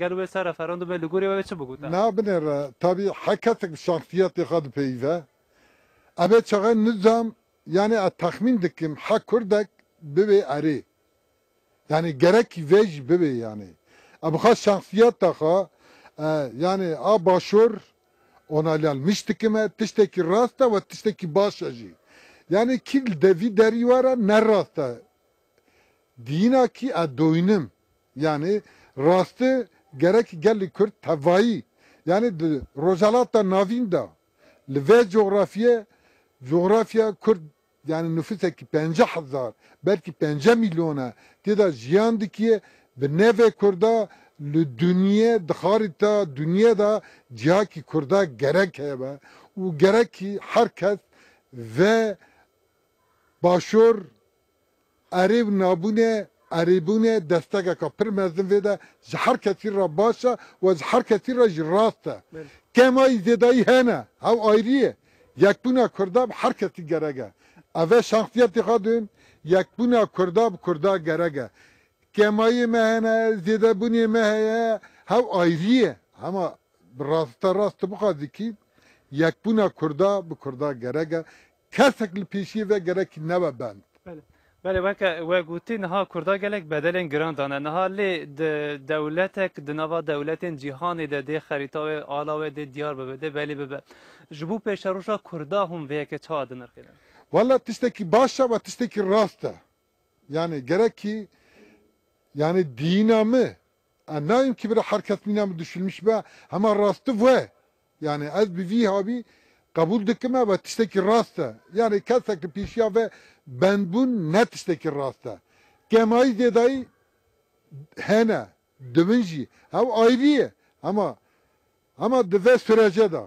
قالوا بس رفراندوم لغوريا وش بقول نا بنر تابي حكتك الشخصيات خد بيفا أبي شغل نظام yani tahmin dikim ha kurdak bebe arı. Yani gerek vej bebe yani. Abi ha şahsiyet daha e, yani a başur onaylanmış dikime tişteki rasta ve tişteki başacı. Yani kil devi derivara ne rasta. Dina ki adoyunum. Yani rastı gerek gelli Kürt tevayî yani Rojalatta Navin'da ve coğrafya coğrafya Kürt yani nüfuseki 5000 belki 5 milyona tida jiyan ki ve neve Kürda li dünya dixarita dünyada cihaki Kürda gerek hebe û gerek ki herkes ve başor erêv nabune. عربونه دستگه که پر مزن ویده هر کسی را باشه و هر کسی را راسته کمای زیدایی هنه هاو آیریه یک بونه کرداب هر کسی گرگه اوه شخصیت خودون یک بونه کرداب کردا گرگه کمای مهنه زیده بونه مهنه هاو آیریه اما راست راست بخواد کی یک بونه کردا به کردا گرگه کسک پیشی و گرکی نبه بند بله. بله وکه و گوتی نها کردا گلک بدلین گران دانه نها لی دولتک دنوا دولتین جهانی ده ده خریطاوی آلاوی ده دیار ببه بلی ببه جبو پیش روشا کردا هم ویه که چا دنر خیلن والا تشتکی باشا و تشتکی راستا یعنی گرک کی یعنی دینامه نایم ki bir hareketliğine mi düşülmüş be hemen rastı ve yani ez bir vihabi kabul dikime ve tişteki rast e. Yani kesek pişiya ve benbun ne tişteki rast e. Kemai zedayı hene, divinci, ev ayrıye. Ama ama dive sürece de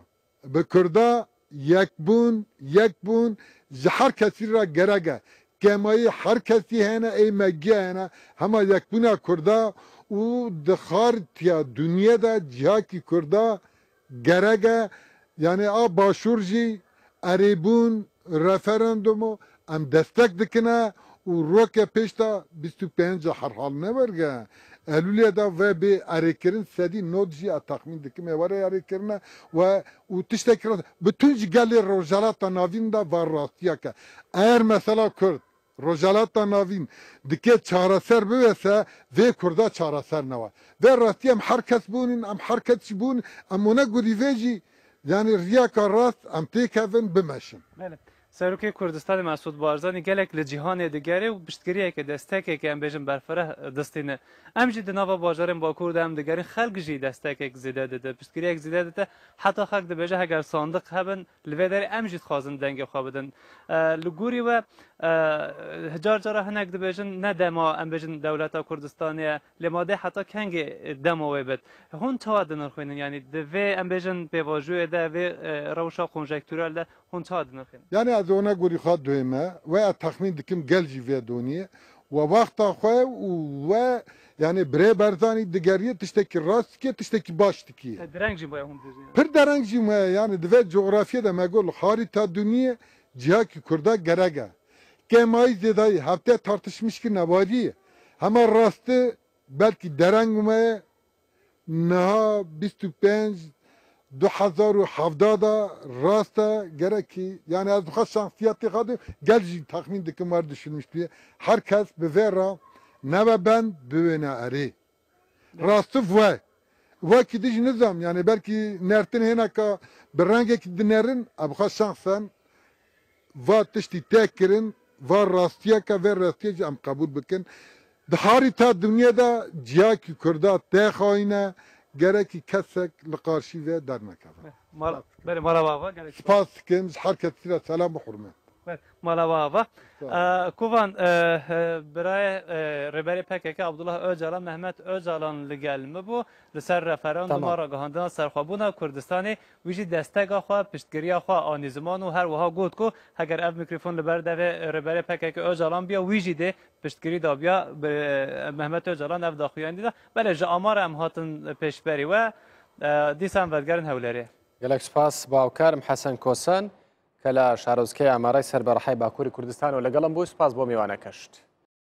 bi Kurda yekbûn yekbûn ji her kesî re gerege kemayî her kesî hene ey meggiye hene hema yekbûna Kurda û dixar tiya dunyê de cihakî Kurda gerege یعنی آ باشور جی عریبون رفراندومو ام دستک دکنه و روکه پیشتا 25 هر حال نبرگه Eylül'e de ve bir arekerin sedi nodji a takmin dikim evare arekerine ve u tiştekir bütün gelli rojalata navin da var rastiyaka. Eğer mesela Kürt rojalata navin dike çareser bivese ve Kürda çareser ne var. Ve rastiyem herkes bunin am herkes bunin am ona gudi veji يعني ريا راث ام تيك هافن مالك سروکی کوردستان مسعود بارزانی گلک لجیهان دیگری و بشتگریه که دستکه که ام بیجن برفره دستینه ام جی دناوا باجارم با کورد هم دیگری خلق جی دستکه زیده داده بشتگریه زیده داده حتی خلق دی بیجه اگر صندوق هبن لوی داری ام خوازن دنگ خوابدن لگوری و هجار جارا هنک دی بیجن نه دما ام دولت دولتا لماده حتی کنگ دما وی بد هون تا دنر خوینن یعنی دوی ام بیجن بیواجوی ده وی روشا کنجکتورال ده هون تا دنر خوینن یعنی ez ona gorî xwe duyme wê ez texmîn dikim gel jî vê doniyê we wexta xwe û we yani birê berzanî digeriye tiştekî rast dike tiştekî baş dikiye dereng jî pir dereng jî me yani divê coğrafiyê de me gol harîta duniyê cihakî kurda gerek e kêmayî zêdayî heftê tartışmış ki nevariyê hema rastî belkî dereng me niha bîst û pênc 2017 da rasta gerek ki yani az bu şansiyeti kadı gelci tahmin dikim var düşünmüş diye herkes bi vera ne ve ben büvene eri rastı ve ve ki diş nizam yani belki nertin henaka bir renge ki dinerin abha şansen ve tişti tekirin ve rastiyaka ve rastiyacı am kabul bikin Harita dünyada ciyak kurda te gerekî kesek li qarşî ve dernekeve. Merhaba. Merhaba. Spas dikim ji herkesî re selam û hurmet. mala vava. Kuvan e, e, birey e, reberê pekeke Abdullah Öcalan Mehmet Öcalan li gel mi bû li ser referanduma tamam. ragihandina serxwebûna Kurdistanê wî jî desteka xwe piştgiriya xwe anîzman û her wiha got ku heger ev mikrofon li ber devê reberê pekeke Öcalan biya wî jî dê piştgirî dabiya Mehmet Öcalan ev daxuyandî da belê ji amara em hatin pêşberî we dîsan vedgerin hewlerê. Gelek spas bawkarim Hesen Kosan. کە لە شارۆزکەی ئامارای سەربەرەحای باکووری کوردستان و لەگەڵم بۆ سپاس بۆ میوانە کەشت.